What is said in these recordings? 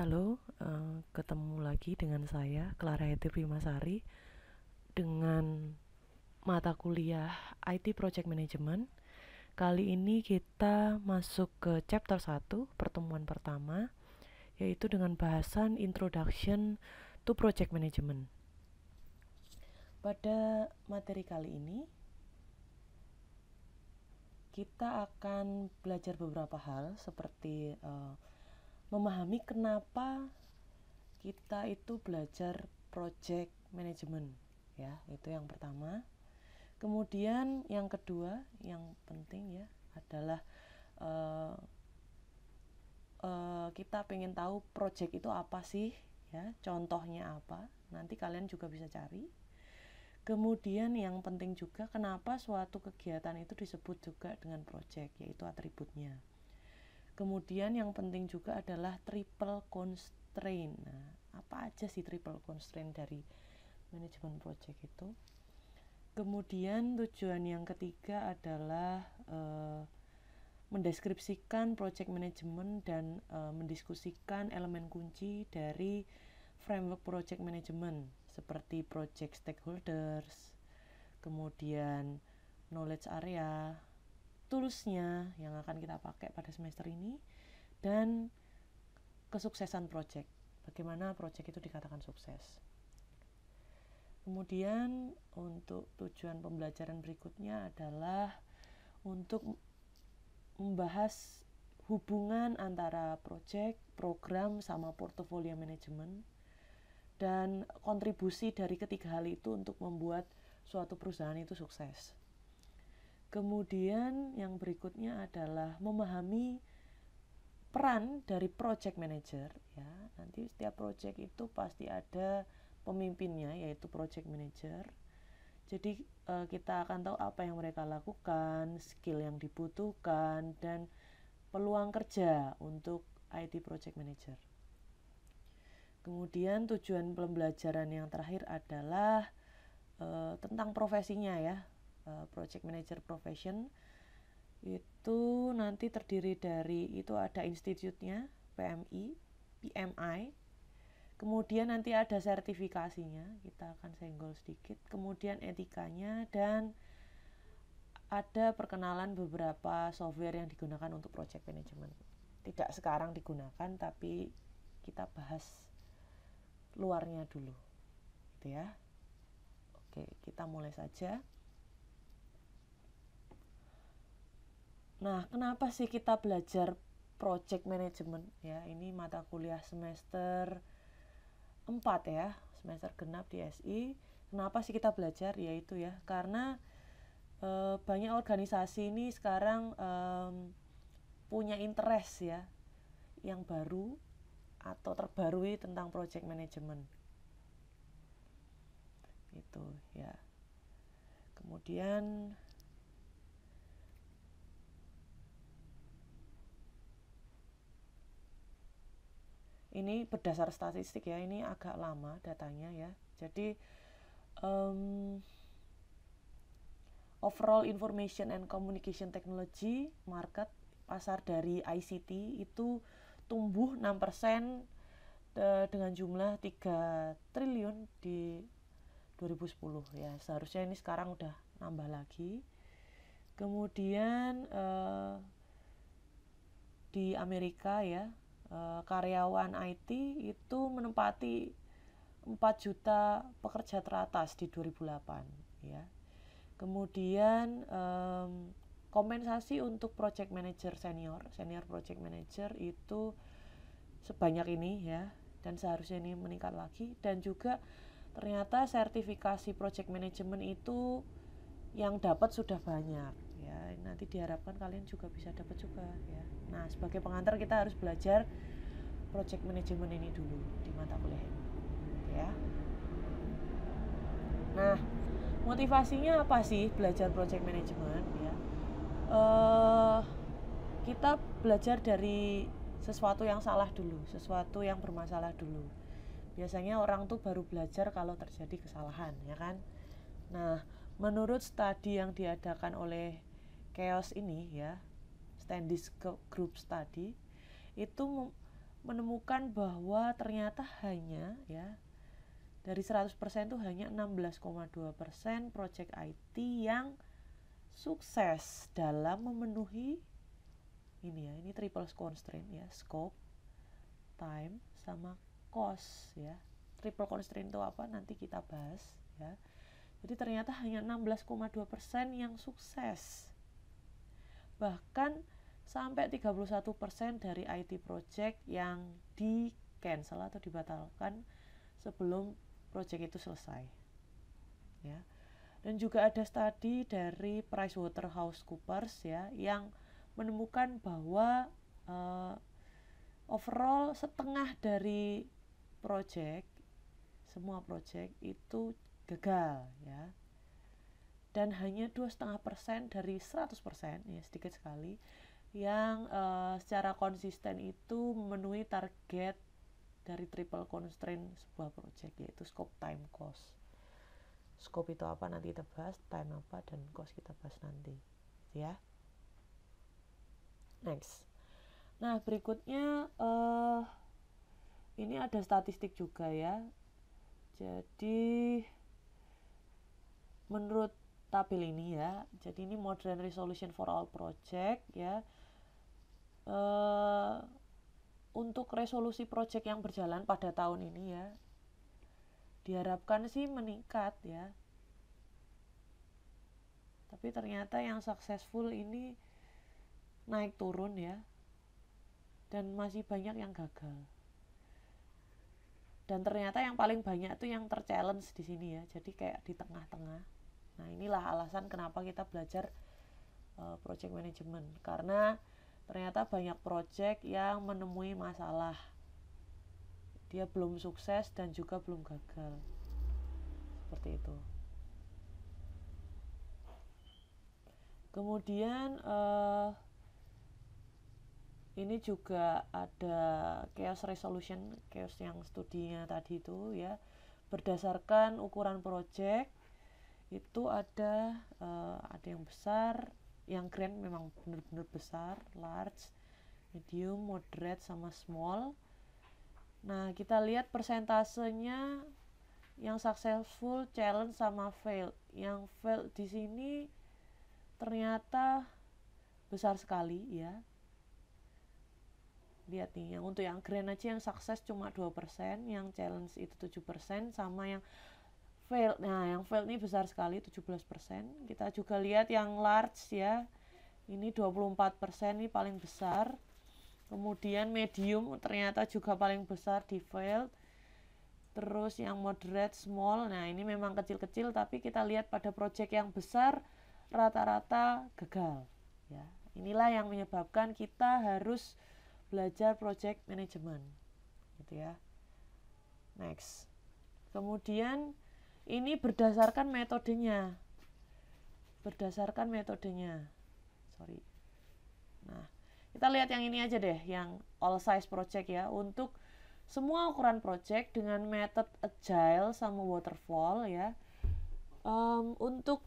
Halo, uh, ketemu lagi dengan saya Clara Heti Primasari dengan mata kuliah IT Project Management. Kali ini kita masuk ke chapter 1, pertemuan pertama, yaitu dengan bahasan Introduction to Project Management. Pada materi kali ini kita akan belajar beberapa hal seperti uh, memahami kenapa kita itu belajar project management ya itu yang pertama kemudian yang kedua yang penting ya adalah uh, uh, kita pengen tahu project itu apa sih ya contohnya apa nanti kalian juga bisa cari kemudian yang penting juga kenapa suatu kegiatan itu disebut juga dengan project yaitu atributnya Kemudian yang penting juga adalah triple constraint. Nah, apa aja sih triple constraint dari manajemen project itu? Kemudian tujuan yang ketiga adalah uh, mendeskripsikan project management dan uh, mendiskusikan elemen kunci dari framework project management seperti project stakeholders, kemudian knowledge area, toolsnya yang akan kita pakai pada semester ini dan kesuksesan project bagaimana project itu dikatakan sukses kemudian untuk tujuan pembelajaran berikutnya adalah untuk membahas hubungan antara project program sama portfolio manajemen dan kontribusi dari ketiga hal itu untuk membuat suatu perusahaan itu sukses Kemudian yang berikutnya adalah memahami peran dari project manager ya. Nanti setiap project itu pasti ada pemimpinnya yaitu project manager. Jadi eh, kita akan tahu apa yang mereka lakukan, skill yang dibutuhkan dan peluang kerja untuk IT project manager. Kemudian tujuan pembelajaran yang terakhir adalah eh, tentang profesinya ya Eh, project manager profession itu nanti terdiri dari itu ada institutnya PMI, PMI. Kemudian nanti ada sertifikasinya, kita akan senggol sedikit. Kemudian etikanya dan ada perkenalan beberapa software yang digunakan untuk project management. Tidak sekarang digunakan tapi kita bahas luarnya dulu. Gitu ya. Oke, kita mulai saja. Nah, kenapa sih kita belajar project management ya? Ini mata kuliah semester 4 ya, semester genap di SI. Kenapa sih kita belajar yaitu ya karena e, banyak organisasi ini sekarang e, punya interest ya yang baru atau terbarui tentang project management. Itu ya. Kemudian ini berdasar statistik ya ini agak lama datanya ya jadi um, overall information and communication technology market pasar dari ICT itu tumbuh 6% dengan jumlah 3 triliun di 2010 ya seharusnya ini sekarang udah nambah lagi kemudian uh, di Amerika ya Eh, karyawan IT itu menempati 4 juta pekerja teratas di 2008 ya. Kemudian um, kompensasi untuk project manager senior, senior project manager itu sebanyak ini ya dan seharusnya ini meningkat lagi dan juga ternyata sertifikasi project management itu yang dapat sudah banyak ya nanti diharapkan kalian juga bisa dapat juga ya nah sebagai pengantar kita harus belajar project manajemen ini dulu di mata kuliah ya nah motivasinya apa sih belajar project manajemen ya uh, kita belajar dari sesuatu yang salah dulu sesuatu yang bermasalah dulu biasanya orang tuh baru belajar kalau terjadi kesalahan ya kan nah menurut studi yang diadakan oleh chaos ini ya Standish Group Study itu menemukan bahwa ternyata hanya ya dari 100% itu hanya 16,2% project IT yang sukses dalam memenuhi ini ya, ini triple constraint ya, scope, time sama cost ya. Triple constraint itu apa nanti kita bahas ya. Jadi ternyata hanya 16,2% yang sukses bahkan sampai 31% dari IT project yang di cancel atau dibatalkan sebelum project itu selesai. Ya. Dan juga ada studi dari PricewaterhouseCoopers ya yang menemukan bahwa uh, overall setengah dari project semua project itu gagal ya dan hanya dua setengah persen dari 100% ya sedikit sekali yang uh, secara konsisten itu memenuhi target dari triple constraint sebuah project yaitu scope time cost scope itu apa nanti kita bahas time apa dan cost kita bahas nanti ya next nah berikutnya uh, ini ada statistik juga ya jadi menurut tapi ini ya. Jadi ini modern resolution for all project ya. Uh, untuk resolusi project yang berjalan pada tahun ini ya. Diharapkan sih meningkat ya. Tapi ternyata yang successful ini naik turun ya. Dan masih banyak yang gagal. Dan ternyata yang paling banyak tuh yang terchallenge di sini ya. Jadi kayak di tengah-tengah Nah, inilah alasan kenapa kita belajar uh, project management karena ternyata banyak project yang menemui masalah. Dia belum sukses dan juga belum gagal. Seperti itu. Kemudian uh, ini juga ada chaos resolution, chaos yang studinya tadi itu ya berdasarkan ukuran project itu ada uh, ada yang besar yang grand memang benar-benar besar large medium moderate sama small nah kita lihat persentasenya yang successful challenge sama fail yang fail di sini ternyata besar sekali ya lihat nih yang untuk yang grand aja yang sukses cuma 2% yang challenge itu 7% sama yang fail. Nah, yang fail ini besar sekali 17%. Kita juga lihat yang large ya. Ini 24% ini paling besar. Kemudian medium ternyata juga paling besar di fail. Terus yang moderate small. Nah, ini memang kecil-kecil tapi kita lihat pada project yang besar rata-rata gagal ya. Inilah yang menyebabkan kita harus belajar project management gitu ya. Next. Kemudian ini berdasarkan metodenya. Berdasarkan metodenya. Sorry. Nah, kita lihat yang ini aja deh, yang all size project ya. Untuk semua ukuran project dengan method agile sama waterfall ya. Um, untuk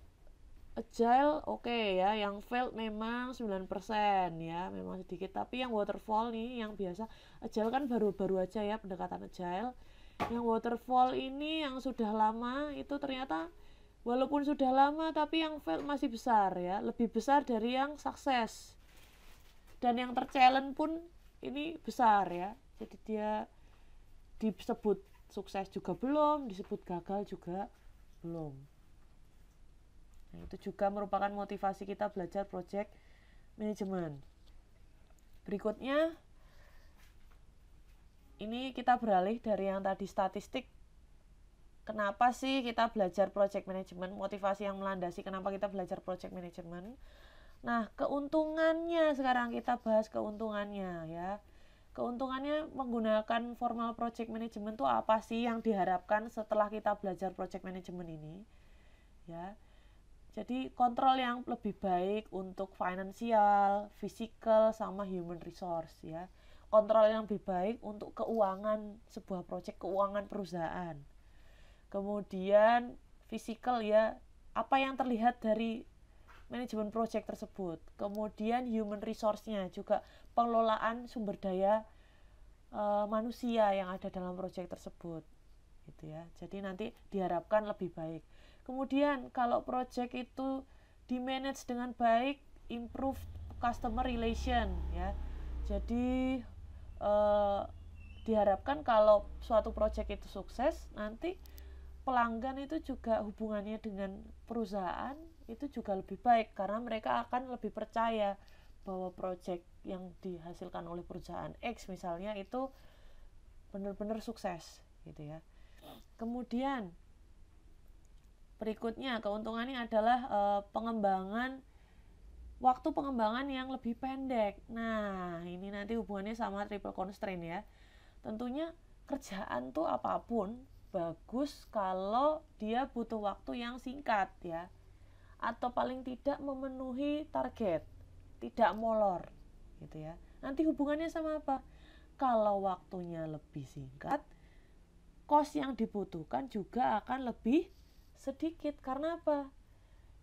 agile oke okay ya, yang failed memang 9% ya, memang sedikit. Tapi yang waterfall nih yang biasa agile kan baru-baru aja ya pendekatan agile yang waterfall ini yang sudah lama itu ternyata walaupun sudah lama tapi yang fail masih besar ya lebih besar dari yang sukses dan yang terchallenge pun ini besar ya jadi dia disebut sukses juga belum disebut gagal juga belum nah, itu juga merupakan motivasi kita belajar project manajemen berikutnya ini kita beralih dari yang tadi statistik kenapa sih kita belajar project management, motivasi yang melandasi kenapa kita belajar project management. Nah, keuntungannya sekarang kita bahas keuntungannya ya. Keuntungannya menggunakan formal project management itu apa sih yang diharapkan setelah kita belajar project management ini? Ya. Jadi kontrol yang lebih baik untuk finansial, physical sama human resource ya kontrol yang lebih baik untuk keuangan sebuah proyek keuangan perusahaan. Kemudian physical ya apa yang terlihat dari manajemen proyek tersebut. Kemudian human resource-nya juga pengelolaan sumber daya e, manusia yang ada dalam proyek tersebut. Gitu ya. Jadi nanti diharapkan lebih baik. Kemudian kalau proyek itu di manage dengan baik, improve customer relation ya. Jadi uh, diharapkan kalau suatu proyek itu sukses nanti pelanggan itu juga hubungannya dengan perusahaan itu juga lebih baik karena mereka akan lebih percaya bahwa proyek yang dihasilkan oleh perusahaan X misalnya itu benar-benar sukses gitu ya. Kemudian berikutnya keuntungannya adalah e, pengembangan waktu pengembangan yang lebih pendek. Nah, ini nanti hubungannya sama triple constraint ya. Tentunya kerjaan tuh apapun bagus kalau dia butuh waktu yang singkat ya. Atau paling tidak memenuhi target, tidak molor gitu ya. Nanti hubungannya sama apa? Kalau waktunya lebih singkat, cost yang dibutuhkan juga akan lebih sedikit karena apa?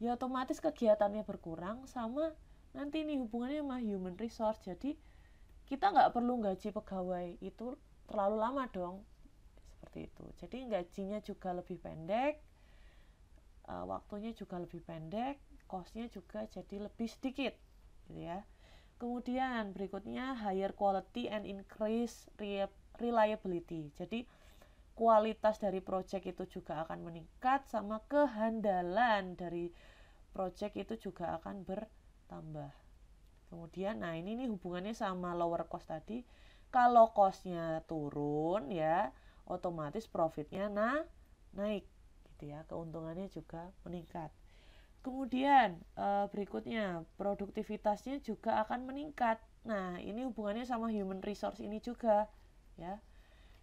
ya otomatis kegiatannya berkurang sama nanti ini hubungannya sama human resource jadi kita nggak perlu gaji pegawai itu terlalu lama dong seperti itu jadi gajinya juga lebih pendek eh, waktunya juga lebih pendek costnya juga jadi lebih sedikit gitu ya kemudian berikutnya higher quality and increase reliability jadi kualitas dari project itu juga akan meningkat sama kehandalan dari project itu juga akan bertambah. Kemudian, nah ini nih hubungannya sama lower cost tadi. Kalau costnya turun ya, otomatis profitnya nah naik, gitu ya. Keuntungannya juga meningkat. Kemudian e, berikutnya produktivitasnya juga akan meningkat. Nah ini hubungannya sama human resource ini juga, ya.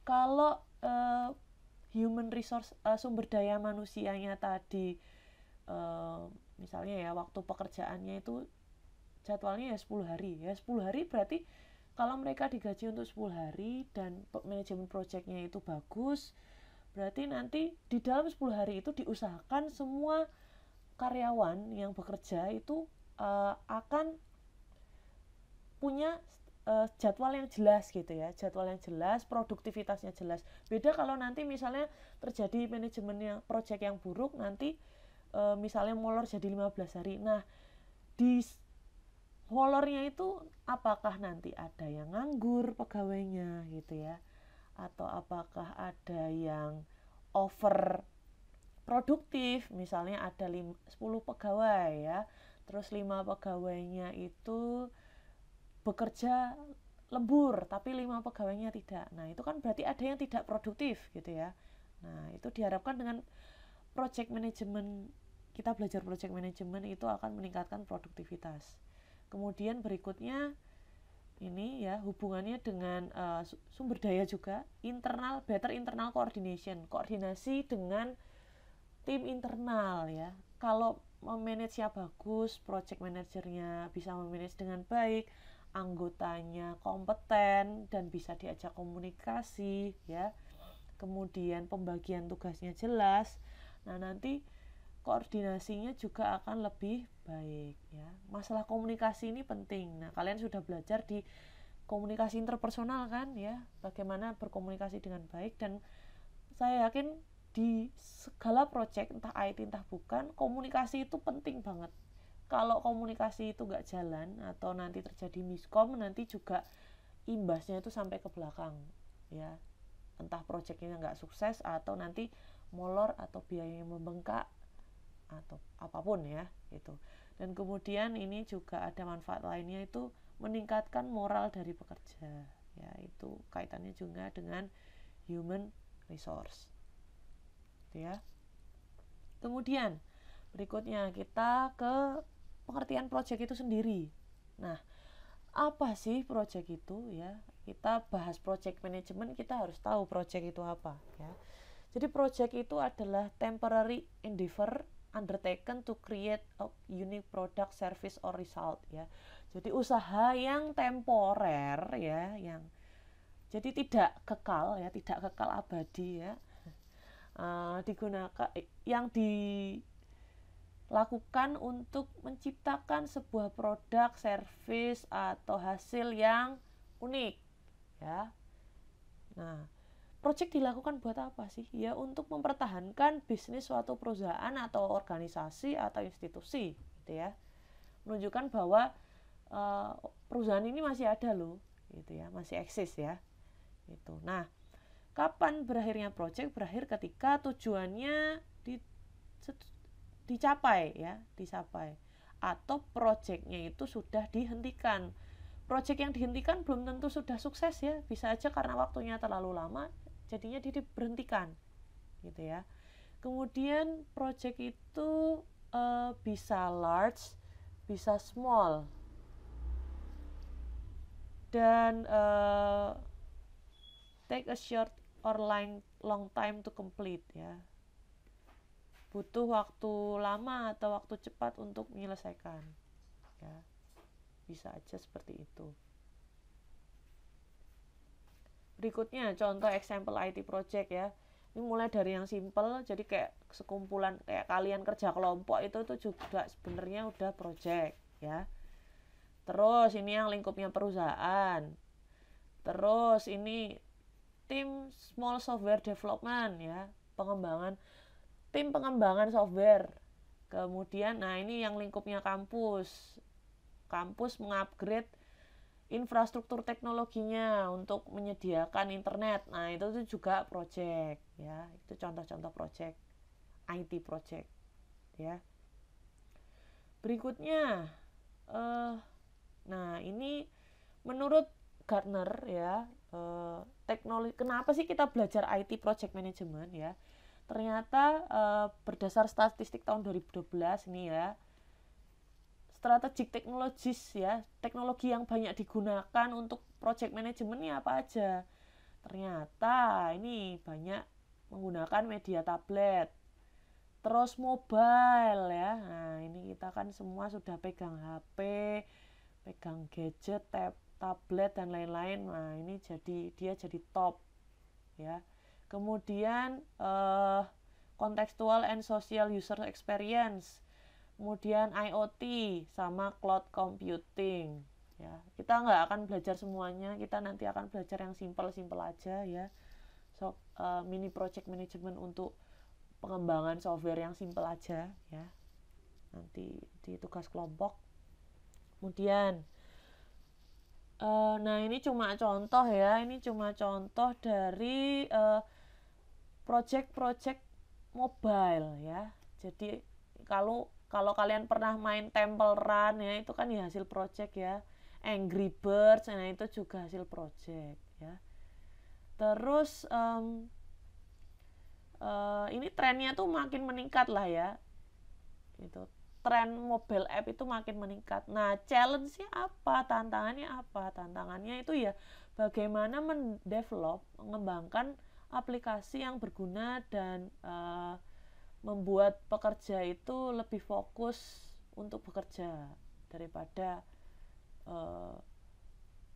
Kalau e, human resource e, sumber daya manusianya tadi e, misalnya ya waktu pekerjaannya itu jadwalnya ya 10 hari ya 10 hari berarti kalau mereka digaji untuk 10 hari dan manajemen proyeknya itu bagus berarti nanti di dalam 10 hari itu diusahakan semua karyawan yang bekerja itu uh, akan punya uh, jadwal yang jelas gitu ya jadwal yang jelas produktivitasnya jelas beda kalau nanti misalnya terjadi manajemen yang proyek yang buruk nanti e, misalnya molor jadi 15 hari nah di molornya itu apakah nanti ada yang nganggur pegawainya gitu ya atau apakah ada yang over produktif misalnya ada 10 pegawai ya terus lima pegawainya itu bekerja lembur tapi lima pegawainya tidak nah itu kan berarti ada yang tidak produktif gitu ya nah itu diharapkan dengan project management kita belajar project management itu akan meningkatkan produktivitas. Kemudian berikutnya ini ya hubungannya dengan uh, sumber daya juga internal better internal coordination koordinasi dengan tim internal ya kalau memanage bagus project manajernya bisa memanage dengan baik anggotanya kompeten dan bisa diajak komunikasi ya kemudian pembagian tugasnya jelas Nah, nanti koordinasinya juga akan lebih baik ya. Masalah komunikasi ini penting. Nah, kalian sudah belajar di komunikasi interpersonal kan ya, bagaimana berkomunikasi dengan baik dan saya yakin di segala proyek entah IT entah bukan, komunikasi itu penting banget. Kalau komunikasi itu nggak jalan atau nanti terjadi miskom, nanti juga imbasnya itu sampai ke belakang ya. Entah proyeknya nggak sukses atau nanti molor atau biaya yang membengkak atau apapun ya itu dan kemudian ini juga ada manfaat lainnya itu meningkatkan moral dari pekerja ya itu kaitannya juga dengan human resource gitu ya kemudian berikutnya kita ke pengertian proyek itu sendiri nah apa sih proyek itu ya kita bahas project management kita harus tahu project itu apa ya jadi project itu adalah temporary endeavor undertaken to create a unique product, service or result ya. Jadi usaha yang temporer ya, yang jadi tidak kekal ya, tidak kekal abadi ya. Uh, digunakan eh, yang dilakukan untuk menciptakan sebuah produk, service atau hasil yang unik ya. Nah, Project dilakukan buat apa sih? Ya untuk mempertahankan bisnis suatu perusahaan atau organisasi atau institusi, gitu ya. Menunjukkan bahwa uh, perusahaan ini masih ada loh, gitu ya, masih eksis ya. Itu. Nah, kapan berakhirnya project? Berakhir ketika tujuannya di, dicapai ya, dicapai atau projectnya itu sudah dihentikan. Proyek yang dihentikan belum tentu sudah sukses ya, bisa aja karena waktunya terlalu lama jadinya dia diberhentikan gitu ya kemudian project itu uh, bisa large bisa small dan uh, take a short or long long time to complete ya butuh waktu lama atau waktu cepat untuk menyelesaikan ya bisa aja seperti itu Berikutnya contoh example IT project ya. Ini mulai dari yang simple jadi kayak sekumpulan kayak kalian kerja kelompok itu itu juga sebenarnya udah project ya. Terus ini yang lingkupnya perusahaan. Terus ini tim small software development ya, pengembangan tim pengembangan software. Kemudian nah ini yang lingkupnya kampus. Kampus mengupgrade infrastruktur teknologinya untuk menyediakan internet. Nah, itu tuh juga project ya. Itu contoh-contoh project IT project ya. Berikutnya eh nah ini menurut Gardner ya, eh teknologi kenapa sih kita belajar IT project management ya? Ternyata eh, berdasar statistik tahun 2012 ini ya, strategik teknologis ya teknologi yang banyak digunakan untuk project manajemennya apa aja ternyata ini banyak menggunakan media tablet terus mobile ya nah ini kita kan semua sudah pegang HP pegang gadget tab tablet dan lain-lain nah ini jadi dia jadi top ya kemudian eh, contextual and social user experience kemudian IoT sama cloud computing ya kita nggak akan belajar semuanya kita nanti akan belajar yang simple simple aja ya so uh, mini project management untuk pengembangan software yang simple aja ya nanti di tugas kelompok kemudian uh, nah ini cuma contoh ya ini cuma contoh dari uh, project-project mobile ya jadi kalau kalau kalian pernah main Temple Run ya itu kan ya hasil project ya Angry Birds nah itu juga hasil project ya terus um, uh, ini trennya tuh makin meningkat lah ya itu tren mobile app itu makin meningkat nah challenge-nya apa tantangannya apa tantangannya itu ya bagaimana mendevelop mengembangkan aplikasi yang berguna dan uh, membuat pekerja itu lebih fokus untuk bekerja daripada uh,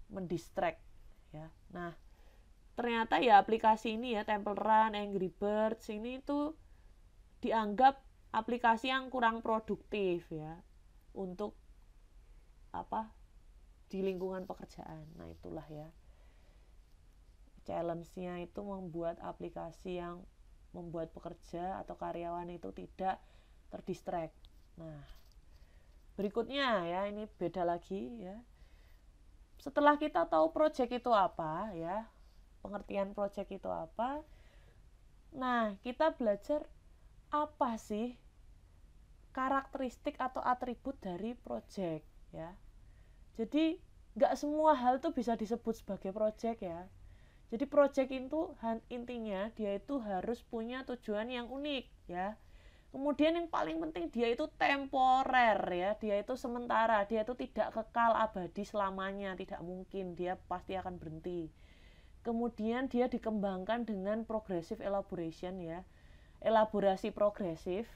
mendistract ya. Nah, ternyata ya aplikasi ini ya Temple Run, Angry Birds ini itu dianggap aplikasi yang kurang produktif ya untuk apa di lingkungan pekerjaan. Nah, itulah ya. Challenge-nya itu membuat aplikasi yang membuat pekerja atau karyawan itu tidak terdistract. Nah, berikutnya ya ini beda lagi ya. Setelah kita tahu proyek itu apa ya, pengertian proyek itu apa, nah kita belajar apa sih karakteristik atau atribut dari proyek ya. Jadi nggak semua hal itu bisa disebut sebagai proyek ya jadi project itu intinya dia itu harus punya tujuan yang unik ya. Kemudian yang paling penting dia itu temporer ya, dia itu sementara, dia itu tidak kekal abadi selamanya, tidak mungkin, dia pasti akan berhenti. Kemudian dia dikembangkan dengan progressive elaboration ya, elaborasi progresif.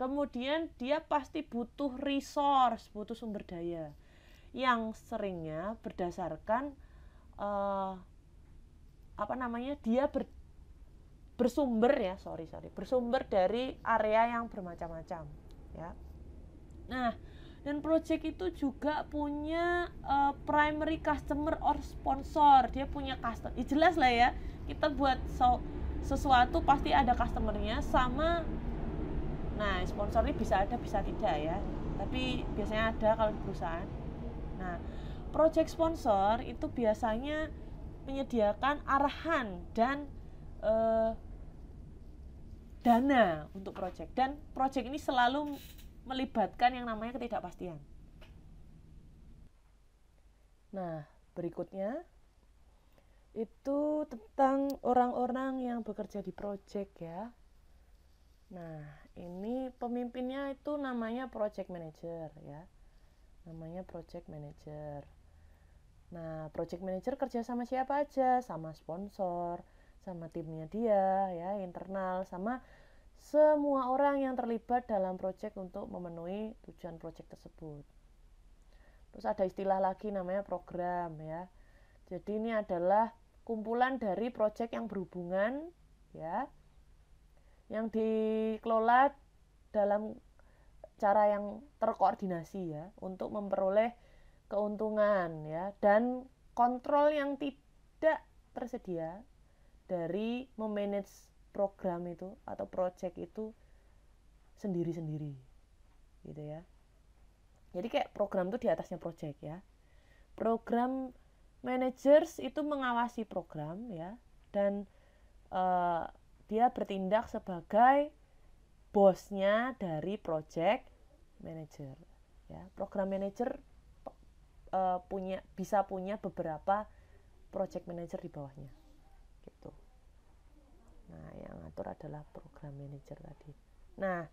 Kemudian dia pasti butuh resource, butuh sumber daya yang seringnya berdasarkan uh, apa namanya dia ber, bersumber ya sorry sorry bersumber dari area yang bermacam-macam ya nah dan project itu juga punya uh, primary customer or sponsor dia punya customer ya, jelas lah ya kita buat so, sesuatu pasti ada customernya sama nah sponsor ini bisa ada bisa tidak ya tapi biasanya ada kalau di perusahaan nah project sponsor itu biasanya menyediakan arahan dan eh, dana untuk proyek dan proyek ini selalu melibatkan yang namanya ketidakpastian. Nah, berikutnya itu tentang orang-orang yang bekerja di proyek ya. Nah, ini pemimpinnya itu namanya project manager ya. Namanya project manager. Nah, project manager kerja sama siapa aja? Sama sponsor, sama timnya dia, ya, internal, sama semua orang yang terlibat dalam project untuk memenuhi tujuan project tersebut. Terus ada istilah lagi namanya program ya. Jadi ini adalah kumpulan dari project yang berhubungan ya yang dikelola dalam cara yang terkoordinasi ya untuk memperoleh keuntungan ya dan kontrol yang tidak tersedia dari memanage program itu atau project itu sendiri-sendiri gitu ya jadi kayak program itu di atasnya project ya program managers itu mengawasi program ya dan uh, dia bertindak sebagai bosnya dari project manager ya program manager uh, punya bisa punya beberapa project manager di bawahnya gitu nah yang ngatur adalah program manager tadi nah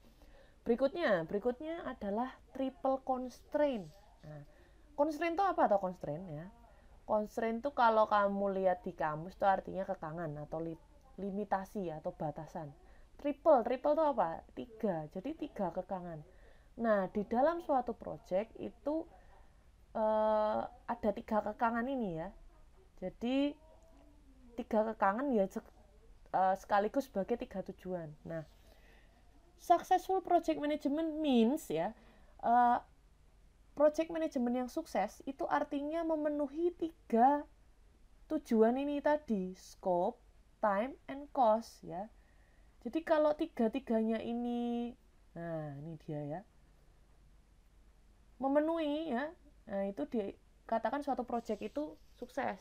berikutnya berikutnya adalah triple constraint nah, constraint itu apa atau constraint ya constraint itu kalau kamu lihat di kamus itu artinya kekangan atau li limitasi atau batasan triple triple itu apa tiga jadi tiga kekangan nah di dalam suatu project itu uh, ada tiga kekangan ini ya jadi tiga kekangan ya uh, sekaligus sebagai tiga tujuan nah successful project management means ya uh, project management yang sukses itu artinya memenuhi tiga tujuan ini tadi scope time and cost ya jadi kalau tiga tiganya ini nah ini dia ya memenuhi ya Nah, itu dikatakan suatu proyek itu sukses.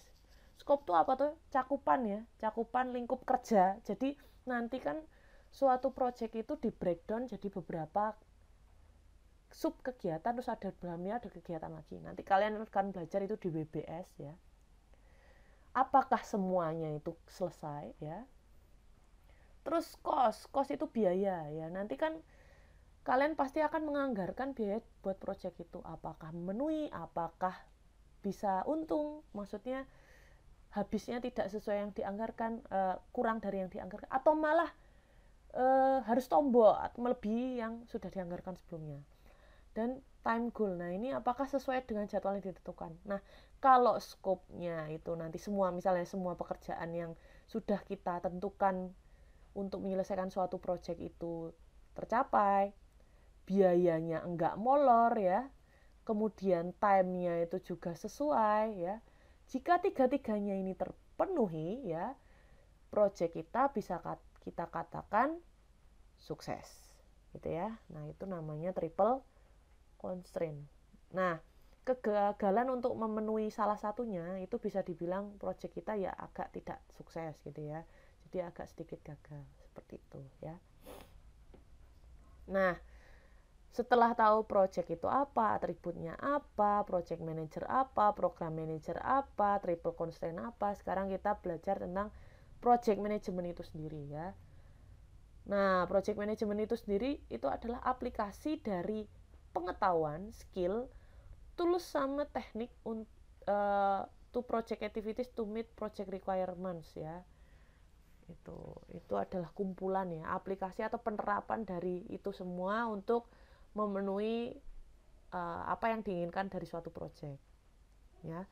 scope tuh apa tuh? Cakupan ya, cakupan lingkup kerja. Jadi nanti kan suatu proyek itu di breakdown jadi beberapa sub kegiatan terus ada dalamnya ada kegiatan lagi. Nanti kalian akan belajar itu di BBS ya. Apakah semuanya itu selesai ya? Terus kos, kos itu biaya ya. Nanti kan kalian pasti akan menganggarkan biaya buat proyek itu apakah memenuhi apakah bisa untung maksudnya habisnya tidak sesuai yang dianggarkan uh, kurang dari yang dianggarkan atau malah uh, harus tombol atau melebihi yang sudah dianggarkan sebelumnya dan time goal nah ini apakah sesuai dengan jadwal yang ditentukan nah kalau scope-nya itu nanti semua misalnya semua pekerjaan yang sudah kita tentukan untuk menyelesaikan suatu proyek itu tercapai biayanya enggak molor ya kemudian timenya itu juga sesuai ya jika tiga-tiganya ini terpenuhi ya proyek kita bisa kita katakan sukses gitu ya nah itu namanya triple constraint nah kegagalan untuk memenuhi salah satunya itu bisa dibilang proyek kita ya agak tidak sukses gitu ya jadi agak sedikit gagal seperti itu ya nah setelah tahu project itu apa, atributnya apa, project manager apa, program manager apa, triple constraint apa, sekarang kita belajar tentang project management itu sendiri ya. Nah, project management itu sendiri itu adalah aplikasi dari pengetahuan, skill, tulus sama teknik untuk uh, eh, to project activities to meet project requirements ya itu itu adalah kumpulan ya aplikasi atau penerapan dari itu semua untuk memenuhi uh, apa yang diinginkan dari suatu project ya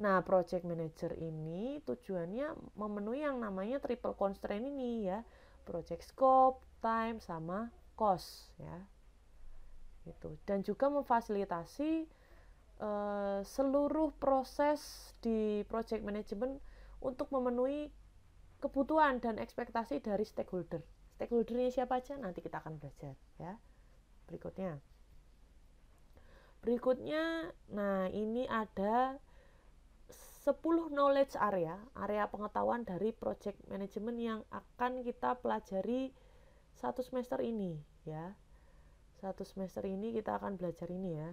nah project manager ini tujuannya memenuhi yang namanya triple constraint ini ya project scope time sama cost ya Itu dan juga memfasilitasi uh, seluruh proses di project management untuk memenuhi kebutuhan dan ekspektasi dari stakeholder stakeholdernya siapa aja nanti kita akan belajar ya berikutnya. Berikutnya, nah ini ada 10 knowledge area, area pengetahuan dari project management yang akan kita pelajari satu semester ini ya. Satu semester ini kita akan belajar ini ya.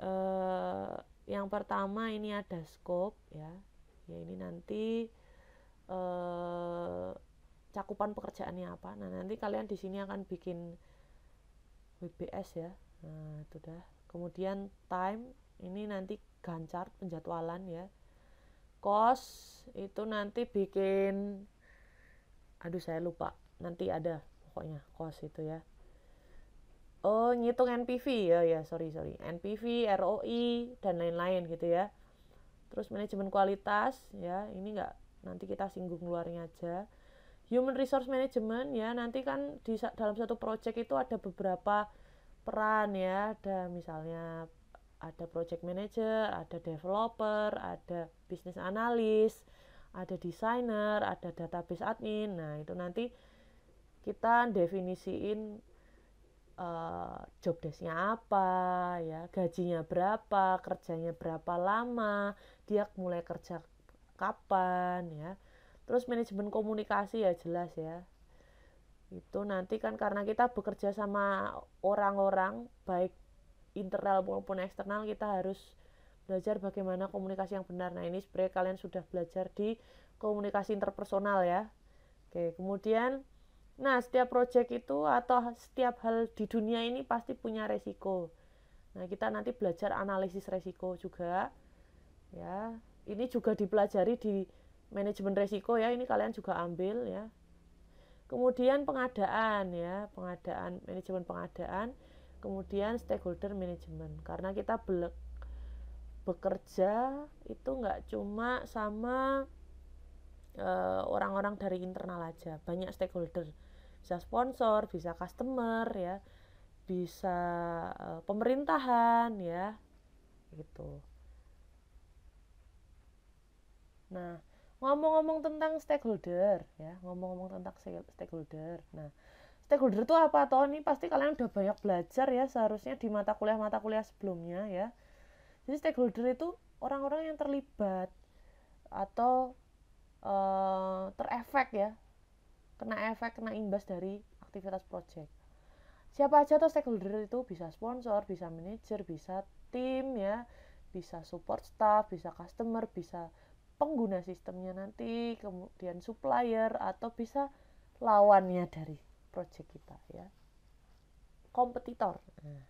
Eh, yang pertama ini ada scope ya. Ya ini nanti eh, cakupan pekerjaannya apa. Nah, nanti kalian di sini akan bikin WBS ya nah itu dah kemudian time ini nanti gancar penjadwalan ya Kos itu nanti bikin aduh saya lupa nanti ada pokoknya kos itu ya oh ngitung NPV ya ya sorry sorry NPV ROI dan lain-lain gitu ya terus manajemen kualitas ya ini nggak nanti kita singgung luarnya aja human resource management ya nanti kan di dalam satu project itu ada beberapa peran ya ada misalnya ada project manager ada developer ada business analyst ada designer ada database admin nah itu nanti kita definisiin uh, job desknya apa ya gajinya berapa kerjanya berapa lama dia mulai kerja kapan ya terus manajemen komunikasi ya jelas ya itu nanti kan karena kita bekerja sama orang-orang baik internal maupun eksternal kita harus belajar bagaimana komunikasi yang benar nah ini sebenarnya kalian sudah belajar di komunikasi interpersonal ya oke kemudian nah setiap project itu atau setiap hal di dunia ini pasti punya resiko nah kita nanti belajar analisis resiko juga ya ini juga dipelajari di manajemen resiko ya ini kalian juga ambil ya kemudian pengadaan ya pengadaan manajemen pengadaan kemudian stakeholder manajemen. karena kita belek bekerja itu nggak cuma sama eh, orang-orang e, dari internal aja banyak stakeholder bisa sponsor bisa customer ya bisa e, pemerintahan ya gitu nah ngomong-ngomong tentang stakeholder ya ngomong-ngomong tentang stakeholder nah stakeholder itu apa toh ini pasti kalian udah banyak belajar ya seharusnya di mata kuliah mata kuliah sebelumnya ya jadi stakeholder itu orang-orang yang terlibat atau uh, terefek ya kena efek kena imbas dari aktivitas project siapa aja tuh stakeholder itu bisa sponsor bisa manager, bisa tim ya bisa support staff bisa customer bisa pengguna sistemnya nanti kemudian supplier atau bisa lawannya dari project kita ya kompetitor nah,